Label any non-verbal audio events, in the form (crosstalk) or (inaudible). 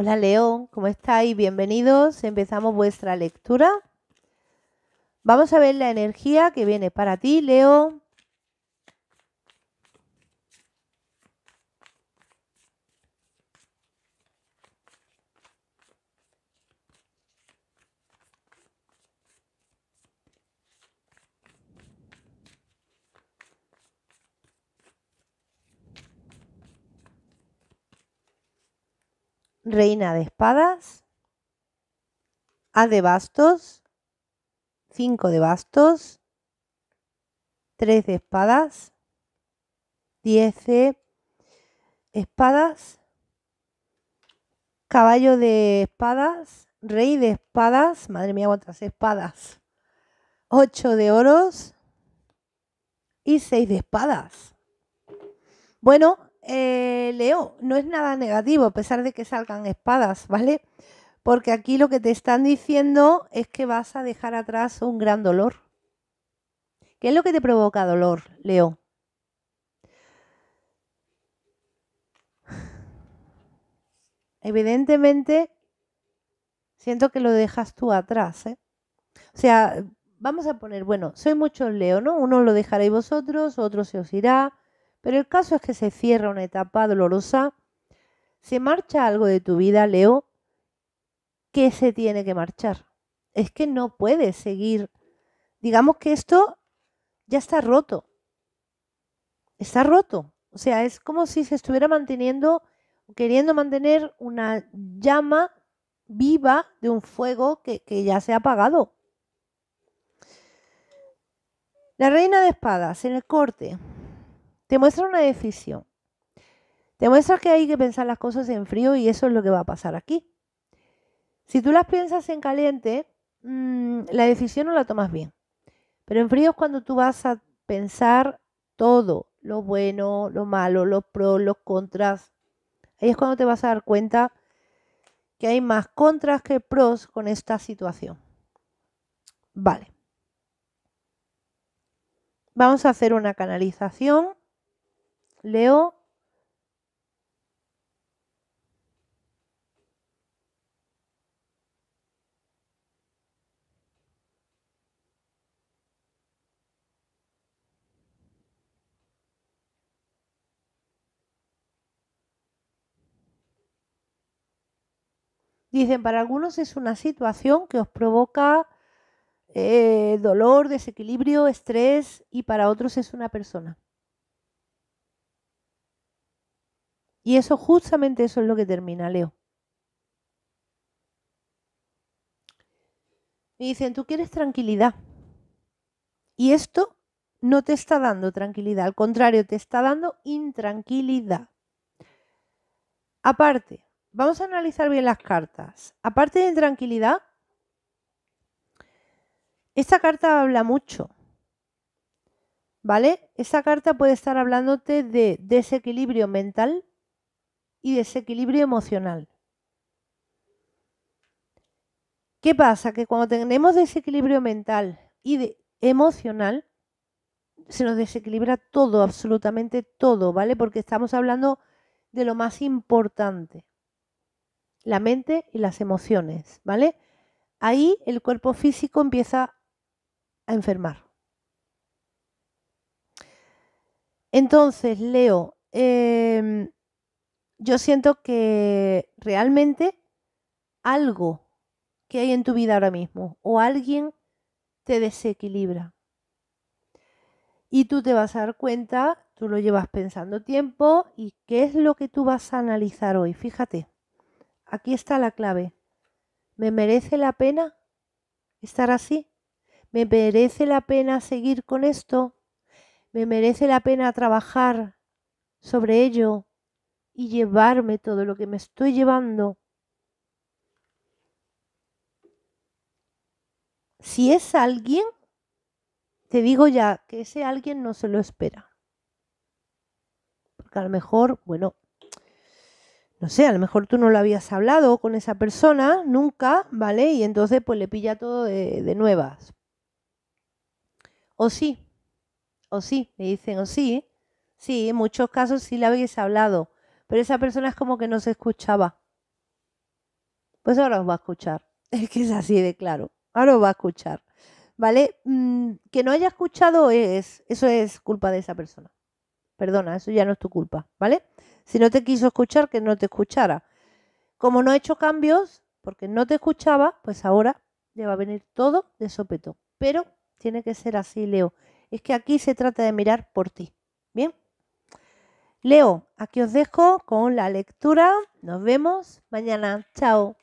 Hola León, ¿cómo estáis? Bienvenidos. Empezamos vuestra lectura. Vamos a ver la energía que viene para ti, Leo, reina de espadas, A de bastos, 5 de bastos, 3 de espadas, 10 de espadas, caballo de espadas, rey de espadas, madre mía cuántas espadas, 8 de oros y 6 de espadas. Bueno, eh, Leo, no es nada negativo, a pesar de que salgan espadas, ¿vale? Porque aquí lo que te están diciendo es que vas a dejar atrás un gran dolor. ¿Qué es lo que te provoca dolor, Leo? Evidentemente, siento que lo dejas tú atrás. ¿eh? O sea, vamos a poner, bueno, soy mucho Leo, ¿no? Uno lo dejaréis vosotros, otro se os irá, pero el caso es que se cierra una etapa dolorosa, se marcha algo de tu vida, Leo, que se tiene que marchar. Es que no puedes seguir. Digamos que esto ya está roto. Está roto. O sea, es como si se estuviera manteniendo, queriendo mantener una llama viva de un fuego que, que ya se ha apagado. La reina de espadas en el corte te muestra una decisión. Te muestra que hay que pensar las cosas en frío y eso es lo que va a pasar aquí. Si tú las piensas en caliente, mm, la decisión no la tomas bien. Pero en frío es cuando tú vas a pensar todo, lo bueno, lo malo, los pros, los contras. Ahí es cuando te vas a dar cuenta que hay más contras que pros con esta situación. Vale. Vamos a hacer una canalización Leo Dicen, para algunos es una situación que os provoca eh, dolor, desequilibrio, estrés y para otros es una persona. Y eso justamente eso es lo que termina Leo. Y dicen, tú quieres tranquilidad. Y esto no te está dando tranquilidad, al contrario, te está dando intranquilidad. Aparte, vamos a analizar bien las cartas. Aparte de intranquilidad, esta carta habla mucho. ¿Vale? Esta carta puede estar hablándote de desequilibrio mental, y desequilibrio emocional. ¿Qué pasa? Que cuando tenemos desequilibrio mental y de emocional, se nos desequilibra todo, absolutamente todo, ¿vale? Porque estamos hablando de lo más importante, la mente y las emociones, ¿vale? Ahí el cuerpo físico empieza a enfermar. Entonces, Leo, em, yo siento que realmente algo que hay en tu vida ahora mismo o alguien te desequilibra. Y tú te vas a dar cuenta, tú lo llevas pensando tiempo y qué es lo que tú vas a analizar hoy. Fíjate, aquí está la clave. ¿Me merece la pena estar así? ¿Me merece la pena seguir con esto? ¿Me merece la pena trabajar sobre ello? y llevarme todo lo que me estoy llevando. Si es alguien, te digo ya que ese alguien no se lo espera. Porque a lo mejor, bueno, no sé, a lo mejor tú no lo habías hablado con esa persona nunca, ¿vale? Y entonces pues le pilla todo de, nuevas. O sí, o sí, me dicen, o sí, sí, en muchos casos sí le habéis hablado pero esa persona es como que no se escuchaba. Pues ahora os va a escuchar. (laughs) Es que es así de claro. Ahora os va a escuchar. ¿Vale? Mm, que no haya escuchado es, eso es culpa de esa persona. Perdona, eso ya no es tu culpa, ¿vale? Si no te quiso escuchar, que no te escuchara. Como no he hecho cambios, porque no te escuchaba, pues ahora le va a venir todo de sopeto. Pero tiene que ser así, Leo. Es que aquí se trata de mirar por ti. Leo, aquí os dejo con la lectura. Nos vemos mañana. Chao.